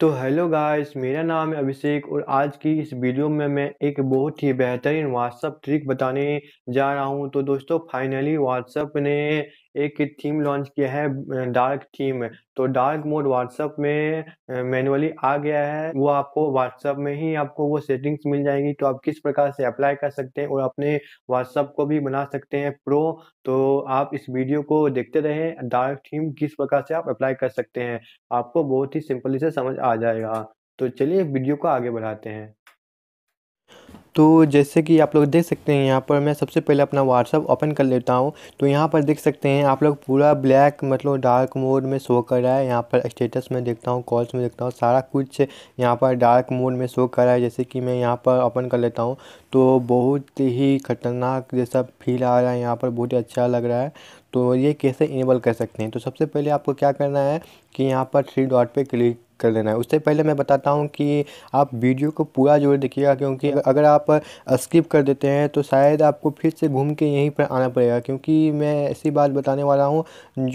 तो hello guys मेरा नाम है अभिषेक और आज की इस वीडियो में मैं एक बहुत ही बेहतरीन व्हाट्सअप ट्रिक बताने जा रहा हूं तो दोस्तों फाइनली व्हाट्सअप ने एक थीम लॉन्च किया है डार्क थीम तो डार्क मोड व्हाट्सएप में मैनुअली आ गया है वो आपको व्हाट्सअप में ही आपको वो सेटिंग्स मिल जाएंगी तो आप किस प्रकार से अप्लाई कर सकते हैं और अपने व्हाट्सअप को भी बना सकते हैं प्रो तो आप इस वीडियो को देखते रहें डार्क थीम किस प्रकार से आप अप्लाई कर सकते हैं आपको बहुत ही सिंपली से समझ आ जाएगा तो चलिए वीडियो को आगे बढ़ाते हैं तो जैसे कि आप लोग देख सकते हैं यहाँ पर मैं सबसे पहले अपना व्हाट्सअप ओपन कर लेता हूँ तो यहाँ पर देख सकते हैं आप लोग पूरा ब्लैक मतलब डार्क मोड में शो कर रहा है यहाँ पर स्टेटस में देखता हूँ कॉल्स में देखता हूँ सारा कुछ यहाँ पर डार्क मोड में शो कर रहा है जैसे कि मैं यहाँ पर ओपन कर लेता हूँ तो बहुत ही खतरनाक जैसा फील आ रहा है यहाँ पर बहुत ही अच्छा लग रहा है तो ये कैसे इनेबल कर सकते हैं तो सबसे पहले आपको क्या करना है कि यहाँ पर थ्री डॉट पे क्लिक कर लेना है उससे पहले मैं बताता हूँ कि आप वीडियो को पूरा जोर देखिएगा क्योंकि अगर आप स्किप कर देते हैं तो शायद आपको फिर से घूम के यहीं पर आना पड़ेगा क्योंकि मैं ऐसी बात बताने वाला हूँ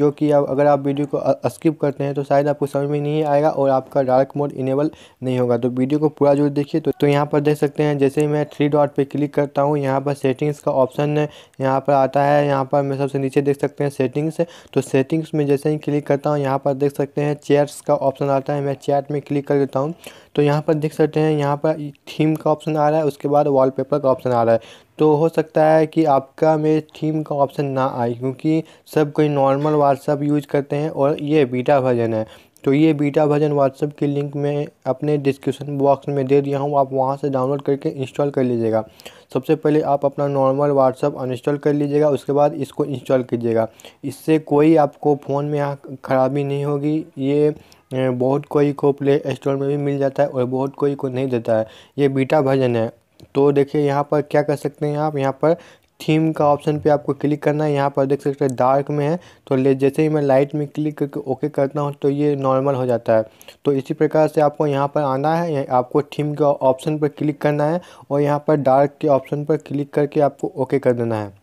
जो कि अगर आप वीडियो को स्किप करते हैं तो शायद आपको समझ में नहीं आएगा और आपका डार्क मोड इनेबल नहीं होगा तो वीडियो को पूरा जोर देखिए तो, तो यहाँ पर देख सकते हैं जैसे ही मैं थ्री डॉट पर क्लिक करता हूँ यहाँ पर सेटिंग्स का ऑप्शन यहाँ पर आता है यहाँ पर मैं सबसे नीचे देख सकते हैं सेटिंग्स तो सेटिंग्स में जैसे ही क्लिक करता हूँ यहाँ पर देख सकते हैं चेयर्स का ऑप्शन आता है मैं है चैट में क्लिक कर देता हूँ तो यहाँ पर देख सकते हैं यहाँ पर थीम का ऑप्शन आ रहा है उसके बाद वॉलपेपर का ऑप्शन आ रहा है तो हो सकता है कि आपका में थीम का ऑप्शन ना आए क्योंकि सब कोई नॉर्मल व्हाट्सअप यूज करते हैं और ये बीटा भजन है तो ये बीटा भजन व्हाट्सअप के लिंक मैं अपने डिस्क्रिप्शन बॉक्स में दे दिया हूँ आप वहाँ से डाउनलोड करके इंस्टॉल कर लीजिएगा सबसे पहले आप अपना नॉर्मल व्हाट्सअप अनइंस्टॉल कर लीजिएगा उसके बाद इसको इंस्टॉल कीजिएगा इससे कोई आपको फ़ोन में ख़राबी नहीं होगी ये बहुत कोई को प्ले स्टोर में भी मिल जाता है और बहुत कोई को नहीं देता है ये बीटा भर्जन है तो देखिए यहाँ पर क्या कर सकते हैं आप यहाँ पर थीम का ऑप्शन पे आपको क्लिक करना है यहाँ पर देख सकते हैं डार्क में है तो ले जैसे ही मैं लाइट में क्लिक करके ओके करता हूँ तो ये नॉर्मल हो जाता है तो इसी प्रकार से आपको यहाँ पर आना है आपको थीम के ऑप्शन पर क्लिक करना है और यहाँ पर डार्क के ऑप्शन पर क्लिक करके आपको ओके कर देना है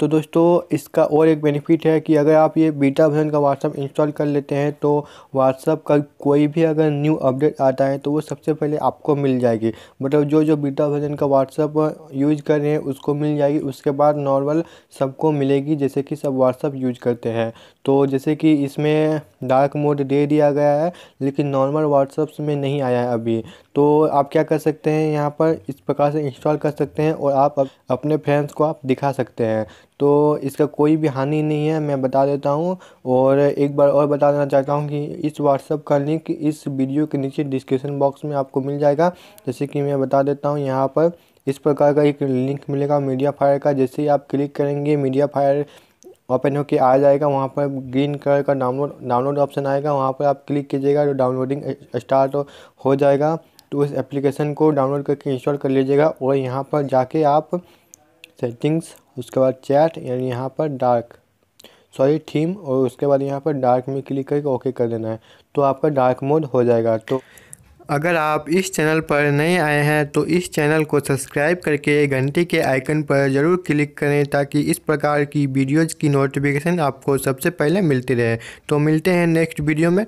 तो दोस्तों इसका और एक बेनिफिट है कि अगर आप ये बीटा वर्जन का व्हाट्सअप इंस्टॉल कर लेते हैं तो व्हाट्सअप का कोई भी अगर न्यू अपडेट आता है तो वो सबसे पहले आपको मिल जाएगी मतलब जो जो बीटा वर्जन का व्हाट्सअप यूज कर रहे हैं उसको मिल जाएगी उसके बाद नॉर्मल सबको मिलेगी जैसे कि सब व्हाट्सअप यूज करते हैं तो जैसे कि इसमें डार्क मोड दे दिया गया है लेकिन नॉर्मल व्हाट्सअप्स में नहीं आया है अभी तो आप क्या कर सकते हैं यहाँ पर इस प्रकार से इंस्टॉल कर सकते हैं और आप अपने फ्रेंड्स को आप दिखा सकते हैं तो इसका कोई भी हानि नहीं है मैं बता देता हूँ और एक बार और बता देना चाहता हूँ कि इस व्हाट्सअप का लिंक इस वीडियो के नीचे डिस्क्रिप्शन बॉक्स में आपको मिल जाएगा जैसे कि मैं बता देता हूँ यहाँ पर इस प्रकार का एक लिंक मिलेगा मीडिया फायर का जैसे ही आप क्लिक करेंगे मीडिया फायर ओपन होकर आ जाएगा वहाँ पर ग्रीन कलर का डाउनलोड डाउनलोड ऑप्शन आएगा वहाँ पर आप क्लिक कीजिएगा तो डाउनलोडिंग स्टार्ट हो जाएगा तो इस एप्लीकेशन को डाउनलोड करके इंस्टॉल कर लीजिएगा और यहाँ पर जाके आप सेटिंग्स उसके बाद चैट यानी यहाँ पर डार्क सॉरी थीम और उसके बाद यहाँ पर डार्क में क्लिक करके ओके कर देना है तो आपका डार्क मोड हो जाएगा तो अगर आप इस चैनल पर नए आए हैं तो इस चैनल को सब्सक्राइब करके घंटी के आइकन पर ज़रूर क्लिक करें ताकि इस प्रकार की वीडियोज़ की नोटिफिकेशन आपको सबसे पहले मिलती रहे तो मिलते हैं नेक्स्ट वीडियो में